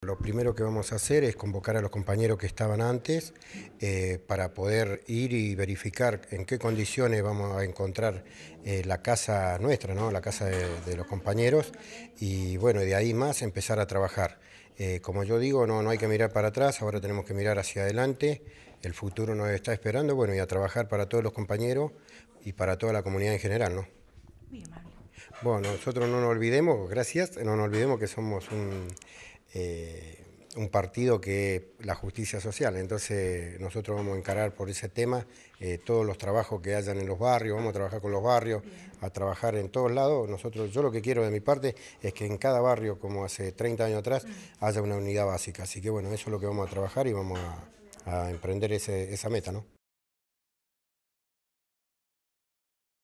Lo primero que vamos a hacer es convocar a los compañeros que estaban antes eh, para poder ir y verificar en qué condiciones vamos a encontrar eh, la casa nuestra, ¿no? la casa de, los compañeros, y bueno, de ahí más empezar a trabajar. Eh, como yo digo, no, no hay que mirar para atrás, ahora tenemos que mirar hacia adelante, el futuro nos está esperando, bueno, y a trabajar para todos los compañeros y para toda la comunidad en general. ¿no? Bueno, nosotros no nos olvidemos, gracias, no nos olvidemos que somos un eh, un partido que la justicia social. Entonces nosotros vamos a encarar por ese tema eh, todos los trabajos que hayan en los barrios, vamos a trabajar con los barrios, a trabajar en todos lados. Nosotros, yo lo que quiero de mi parte es que en cada barrio, como hace 30 años atrás, haya una unidad básica. Así que bueno, eso es lo que vamos a trabajar y vamos a, emprender ese, esa meta, ¿no?